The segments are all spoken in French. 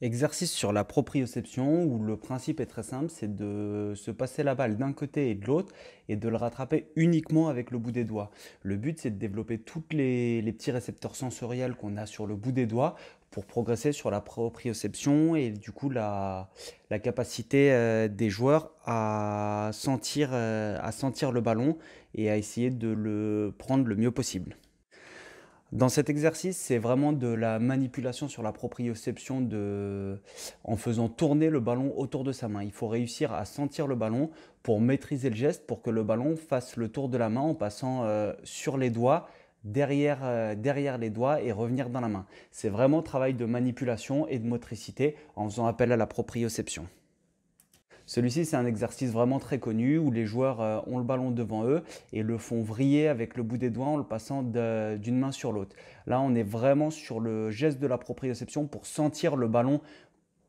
Exercice sur la proprioception où le principe est très simple, c'est de se passer la balle d'un côté et de l'autre et de le rattraper uniquement avec le bout des doigts. Le but c'est de développer tous les, petits récepteurs sensoriels qu'on a sur le bout des doigts pour progresser sur la proprioception et du coup la, capacité euh, des joueurs à euh, à sentir le ballon et à essayer de le prendre le mieux possible. Dans cet exercice, c'est vraiment de la manipulation sur la proprioception en faisant tourner le ballon autour de sa main. Il faut réussir à sentir le ballon pour maîtriser le geste, pour que le ballon fasse le tour de la main en passant euh, sur les doigts, derrière, euh, derrière les doigts et revenir dans la main. C'est vraiment travail de manipulation et de motricité en faisant appel à la proprioception. Celui-ci, c'est un exercice vraiment très connu où les joueurs euh, ont le ballon devant eux et le font vriller avec le bout des doigts en le passant d'une main sur l'autre. Là, on est vraiment sur le geste de la proprioception pour sentir le ballon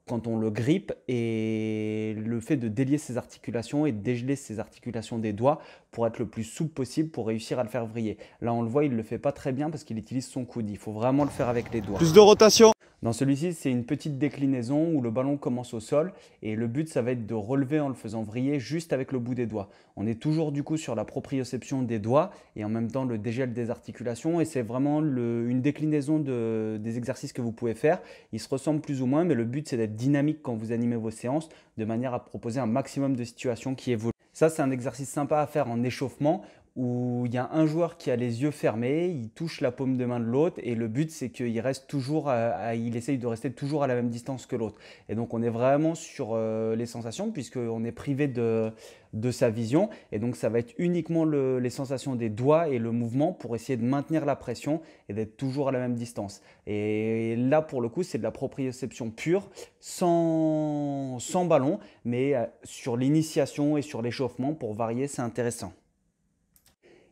quand on le grippe et le fait de délier ses articulations et de dégeler ses articulations des doigts pour être le plus souple possible pour réussir à le faire vriller. Là, on le voit, il ne le fait pas très bien parce qu'il utilise son coude. Il faut vraiment le faire avec les doigts. Plus de rotation Dans celui-ci, c'est une petite déclinaison où le ballon commence au sol et le but, ça va être de relever en le faisant vriller juste avec le bout des doigts. On est toujours du coup sur la proprioception des doigts et en même temps le dégel des articulations et c'est vraiment une déclinaison des exercices que vous pouvez faire. Ils se ressemblent plus ou moins, mais le but, c'est d'être dynamique quand vous animez vos séances de manière à proposer un maximum de situations qui évoluent. Ça, c'est un exercice sympa à faire en échauffement où il y a un joueur qui a les yeux fermés, il touche la paume de main de l'autre et le but c'est qu'il reste toujours, il essaye de rester toujours à la même distance que l'autre. Et donc on est vraiment sur euh, les sensations puisqu'on est privé de, de sa vision et donc ça va être uniquement les sensations des doigts et le mouvement pour essayer de maintenir la pression et d'être toujours à la même distance. Et là pour le coup c'est de la proprioception pure sans, sans ballon mais euh, sur l'initiation et sur l'échauffement pour varier c'est intéressant.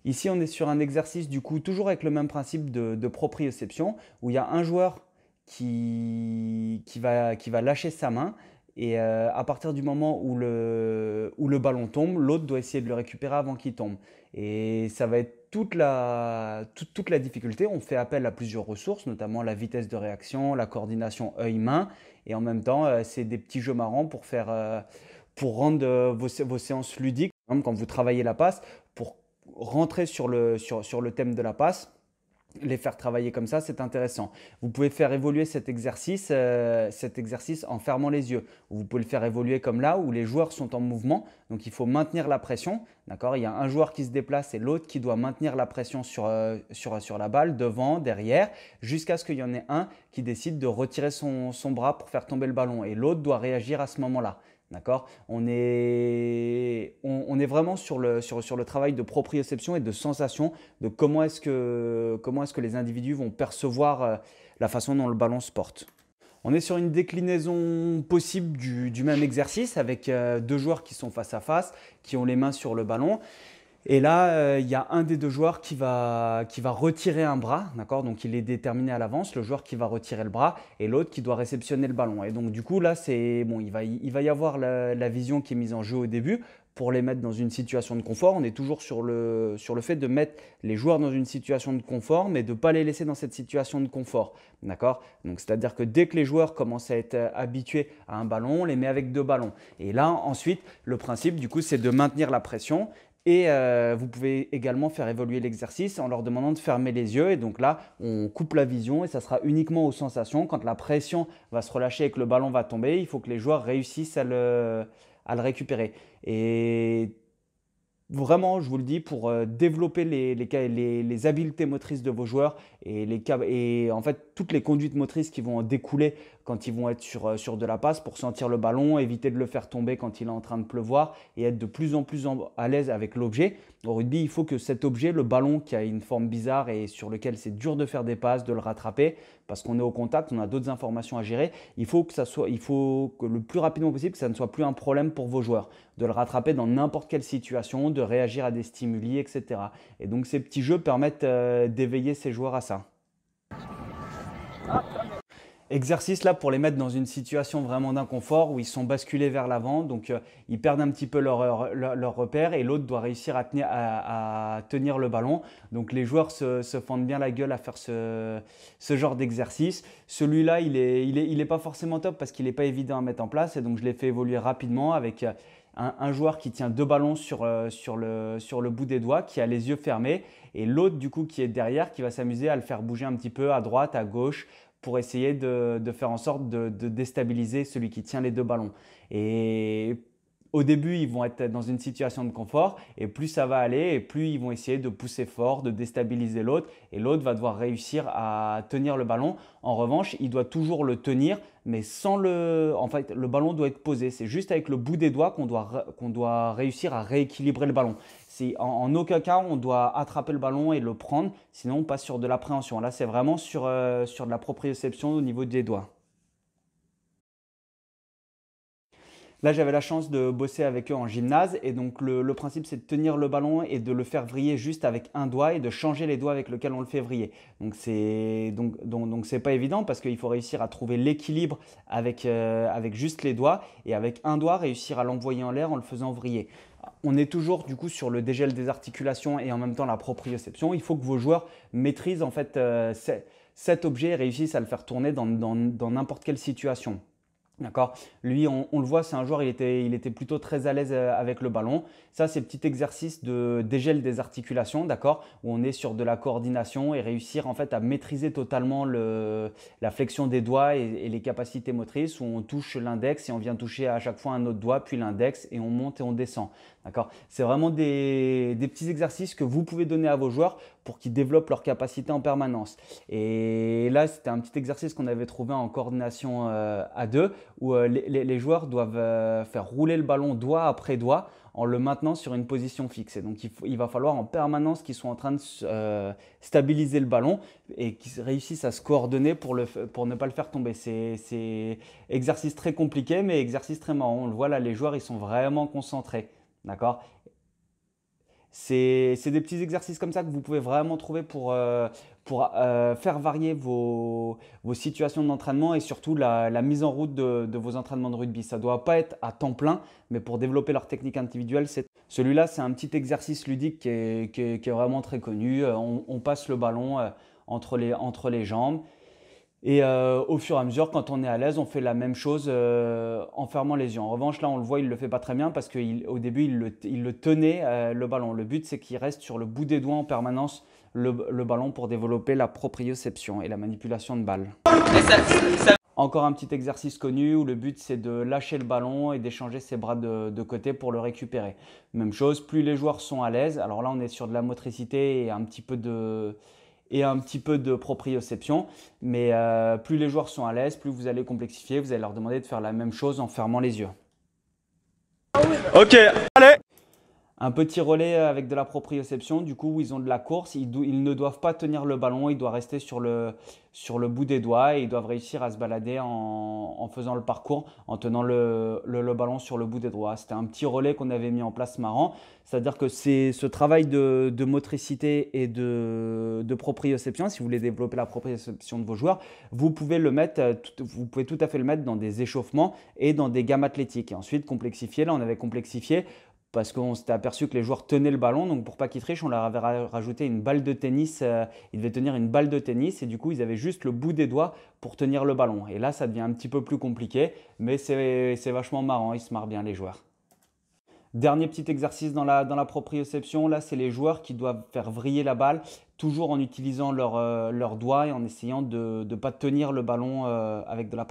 Ici, on est sur un exercice du coup toujours avec le même principe de, proprioception où il y a un joueur qui, qui, va, qui va lâcher sa main et euh, à partir du moment où le, où le ballon tombe, l'autre doit essayer de le récupérer avant qu'il tombe. Et ça va être toute la, toute, toute la difficulté. On fait appel à plusieurs ressources, notamment la vitesse de réaction, la coordination œil-main. Et en même temps, euh, c'est des petits jeux marrants pour, faire, euh, pour rendre vos, vos séances ludiques. Quand vous travaillez la passe, pour rentrer sur le, sur, le thème de la passe les faire travailler comme ça, c'est intéressant. Vous pouvez faire évoluer cet exercice, euh, cet exercice en fermant les yeux. Vous pouvez le faire évoluer comme là où les joueurs sont en mouvement, donc il faut maintenir la pression. D'accord Il y a un joueur qui se déplace et l'autre qui doit maintenir la pression euh, sur, la balle, devant, derrière, jusqu'à ce qu'il y en ait un qui décide de retirer son bras pour faire tomber le ballon et l'autre doit réagir à ce moment-là on est, vraiment sur le, travail de proprioception et de sensation de comment est-ce que, les individus vont percevoir euh, la façon dont le ballon se porte. On est sur une déclinaison possible du, du même exercice avec euh, deux joueurs qui sont face à face, qui ont les mains sur le ballon. Et là, euh, il y a un des deux joueurs qui va, retirer un bras, d'accord Donc il est déterminé à l'avance, le joueur qui va retirer le bras et l'autre qui doit réceptionner le ballon. Et donc du coup, là, bon, il va, y avoir la, vision qui est mise en jeu au début, pour les mettre dans une situation de confort. On est toujours sur le, fait de mettre les joueurs dans une situation de confort, mais de ne pas les laisser dans cette situation de confort. D'accord Donc, c'est-à-dire que dès que les joueurs commencent à être euh, habitués à un ballon, on les met avec deux ballons. Et là, ensuite, le principe, du coup, c'est de maintenir la pression et euh, vous pouvez également faire évoluer l'exercice en leur demandant de fermer les yeux. Et donc là, on coupe la vision et ça sera uniquement aux sensations. Quand la pression va se relâcher et que le ballon va tomber, il faut que les joueurs réussissent à le, récupérer. Et vraiment, je vous le dis, pour euh, développer les, habiletés motrices de vos joueurs et, et en fait toutes les conduites motrices qui vont en découler quand ils vont être sur, euh, sur de la passe pour sentir le ballon, éviter de le faire tomber quand il est en train de pleuvoir et être de plus en plus à l'aise avec l'objet. Au rugby, il faut que cet objet, le ballon qui a une forme bizarre et sur lequel c'est dur de faire des passes, de le rattraper, parce qu'on est au contact, on a d'autres informations à gérer, il faut que ça soit, il faut que le plus rapidement possible que ça ne soit plus un problème pour vos joueurs, de le rattraper dans n'importe quelle situation, de réagir à des stimuli, etc. Et donc ces petits jeux permettent euh, d'éveiller ces joueurs à ça. Exercice là pour les mettre dans une situation vraiment d'inconfort où ils sont basculés vers l'avant, donc euh, ils perdent un petit peu euh, leur, repère et l'autre doit réussir à tenir, le ballon. Donc les joueurs se, fendent bien la gueule à faire ce, genre d'exercice. Celui-là, il n'est pas forcément top parce qu'il n'est pas évident à mettre en place et donc je l'ai fait évoluer rapidement avec euh, un, joueur qui tient deux ballons sur, le, sur le bout des doigts, qui a les yeux fermés et l'autre du coup qui est derrière qui va s'amuser à le faire bouger un petit peu à droite, à gauche pour essayer de, faire en sorte de, de, déstabiliser celui qui tient les deux ballons. Et au début, ils vont être dans une situation de confort, et plus ça va aller, et plus ils vont essayer de pousser fort, de déstabiliser l'autre, et l'autre va devoir réussir à tenir le ballon. En revanche, il doit toujours le tenir, mais sans le... En fait, le ballon doit être posé. C'est juste avec le bout des doigts qu'on doit, qu'on doit réussir à rééquilibrer le ballon en, aucun cas on doit attraper le ballon et le prendre, sinon on passe sur de l'appréhension. Là, c'est vraiment sur, euh, de la proprioception au niveau des doigts. Là, j'avais la chance de bosser avec eux en gymnase et donc le, principe c'est de tenir le ballon et de le faire vriller juste avec un doigt et de changer les doigts avec lesquels on le fait vriller. Donc c'est donc, pas évident parce qu'il faut réussir à trouver l'équilibre avec, euh, avec juste les doigts et avec un doigt réussir à l'envoyer en l'air en le faisant vriller on est toujours du coup sur le dégel des articulations et en même temps la proprioception. Il faut que vos joueurs maîtrisent en fait euh, cet objet et réussissent à le faire tourner dans n'importe quelle situation. D'accord Lui, on, le voit, c'est un joueur, il était, il était plutôt très à l'aise euh, avec le ballon. Ça, c'est petit exercice de dégel des articulations, d'accord Où on est sur de la coordination et réussir en fait à maîtriser totalement la flexion des doigts et, les capacités motrices, où on touche l'index et on vient toucher à chaque fois un autre doigt, puis l'index, et on monte et on descend, d'accord C'est vraiment des petits exercices que vous pouvez donner à vos joueurs pour qu'ils développent leurs capacités en permanence. Et là, c'était un petit exercice qu'on avait trouvé en coordination euh, à deux, où euh, les, joueurs doivent euh, faire rouler le ballon doigt après doigt en le maintenant sur une position fixe. Et donc, il, va falloir en permanence qu'ils soient en train de stabiliser le ballon et qu'ils réussissent à se coordonner pour, le, pour ne pas le faire tomber. C'est exercice très compliqué, mais exercice très marrant. On le voit là, les joueurs, ils sont vraiment concentrés. D'accord c'est des petits exercices comme ça que vous pouvez vraiment trouver pour, euh, euh, faire varier vos, situations d'entraînement et surtout la, mise en route de, vos entraînements de rugby. Ça ne doit pas être à temps plein, mais pour développer leur technique individuelle, celui-là, c'est un petit exercice ludique qui est, vraiment très connu. Euh, on, passe le ballon entre les jambes et euh, au fur et à mesure, quand on est à l'aise, on fait la même chose euh, en fermant les yeux. En revanche, là, on le voit, il ne le fait pas très bien parce qu'au début, il le, tenait euh, le ballon. Le but, c'est qu'il reste sur le bout des doigts en permanence le, ballon pour développer la proprioception et la manipulation de balle. Encore un petit exercice connu où le but c'est de lâcher le ballon et d'échanger ses bras de, côté pour le récupérer. Même chose, plus les joueurs sont à l'aise, alors là on est sur de la motricité et un petit peu de, et un petit peu de proprioception. Mais euh, plus les joueurs sont à l'aise, plus vous allez complexifier, vous allez leur demander de faire la même chose en fermant les yeux. Ok, allez un petit relais avec de la proprioception, du coup, où ils ont de la course, ils, ils, ne doivent pas tenir le ballon, ils doivent rester sur le, sur le bout des doigts et ils doivent réussir à se balader en, faisant le parcours, en tenant le, ballon sur le bout des doigts. C'était un petit relais qu'on avait mis en place marrant, c'est-à-dire que c'est ce travail de, motricité et de, de proprioception, si vous voulez développer la proprioception de vos joueurs, vous pouvez, le mettre, euh, vous pouvez tout à fait le mettre dans des échauffements et dans des gammes athlétiques. Et ensuite, complexifier, là on avait complexifié parce qu'on s'était aperçu que les joueurs tenaient le ballon. Donc pour pas qu'ils trichent, on leur avait rajouté une balle de tennis. Euh, ils devaient tenir une balle de tennis et du coup ils avaient juste le bout des doigts pour tenir le ballon. Et là ça devient un petit peu plus compliqué, mais c'est vachement marrant, ils se marrent bien les joueurs. Dernier petit exercice dans la, proprioception, là c'est les joueurs qui doivent faire vriller la balle, toujours en utilisant euh, leurs doigts et en essayant de ne pas tenir le ballon euh, avec de la